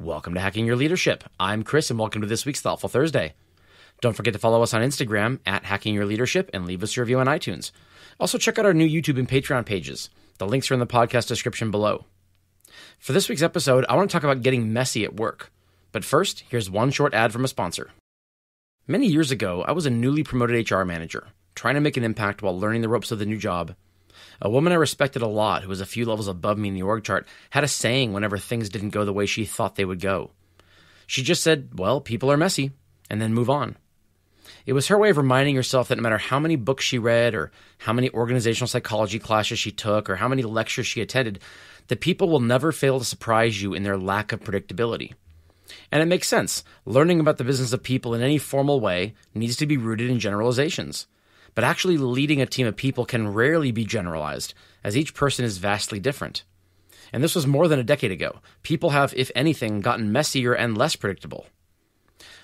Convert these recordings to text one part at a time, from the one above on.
Welcome to Hacking Your Leadership. I'm Chris, and welcome to this week's Thoughtful Thursday. Don't forget to follow us on Instagram at Hacking Your Leadership and leave us a review on iTunes. Also, check out our new YouTube and Patreon pages. The links are in the podcast description below. For this week's episode, I want to talk about getting messy at work. But first, here's one short ad from a sponsor. Many years ago, I was a newly promoted HR manager, trying to make an impact while learning the ropes of the new job a woman I respected a lot, who was a few levels above me in the org chart, had a saying whenever things didn't go the way she thought they would go. She just said, Well, people are messy, and then move on. It was her way of reminding herself that no matter how many books she read, or how many organizational psychology classes she took, or how many lectures she attended, that people will never fail to surprise you in their lack of predictability. And it makes sense. Learning about the business of people in any formal way needs to be rooted in generalizations but actually leading a team of people can rarely be generalized, as each person is vastly different. And this was more than a decade ago. People have, if anything, gotten messier and less predictable.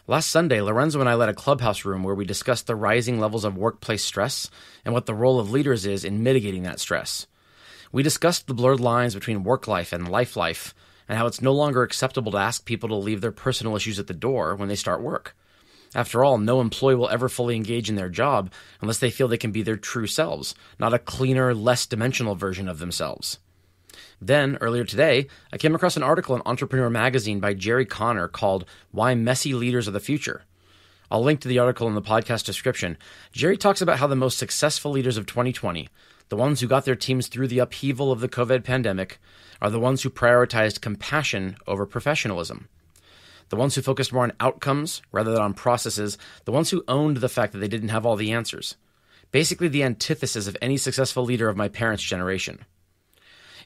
Last Sunday, Lorenzo and I led a clubhouse room where we discussed the rising levels of workplace stress and what the role of leaders is in mitigating that stress. We discussed the blurred lines between work life and life life, and how it's no longer acceptable to ask people to leave their personal issues at the door when they start work. After all, no employee will ever fully engage in their job unless they feel they can be their true selves, not a cleaner, less dimensional version of themselves. Then, earlier today, I came across an article in Entrepreneur Magazine by Jerry Connor called Why Messy Leaders Are the Future. I'll link to the article in the podcast description. Jerry talks about how the most successful leaders of 2020, the ones who got their teams through the upheaval of the COVID pandemic, are the ones who prioritized compassion over professionalism the ones who focused more on outcomes rather than on processes, the ones who owned the fact that they didn't have all the answers. Basically, the antithesis of any successful leader of my parents' generation.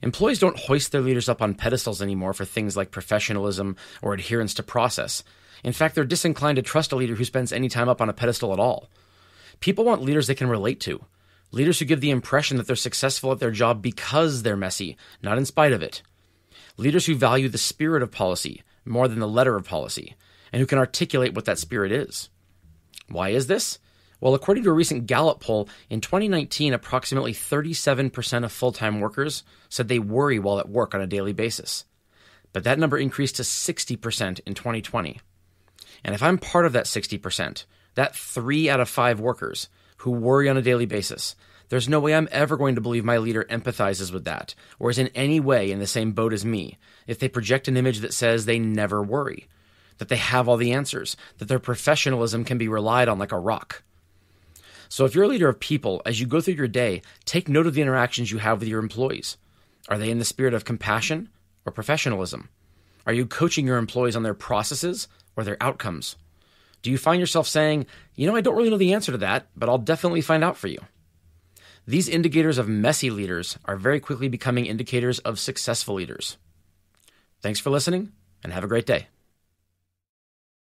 Employees don't hoist their leaders up on pedestals anymore for things like professionalism or adherence to process. In fact, they're disinclined to trust a leader who spends any time up on a pedestal at all. People want leaders they can relate to, leaders who give the impression that they're successful at their job because they're messy, not in spite of it. Leaders who value the spirit of policy, more than the letter of policy and who can articulate what that spirit is. Why is this? Well, according to a recent Gallup poll, in 2019, approximately 37% of full time workers said they worry while at work on a daily basis. But that number increased to 60% in 2020. And if I'm part of that 60%, that three out of five workers who worry on a daily basis, there's no way I'm ever going to believe my leader empathizes with that, or is in any way in the same boat as me, if they project an image that says they never worry, that they have all the answers, that their professionalism can be relied on like a rock. So, if you're a leader of people, as you go through your day, take note of the interactions you have with your employees. Are they in the spirit of compassion or professionalism? Are you coaching your employees on their processes or their outcomes? Do you find yourself saying, you know, I don't really know the answer to that, but I'll definitely find out for you? These indicators of messy leaders are very quickly becoming indicators of successful leaders. Thanks for listening and have a great day.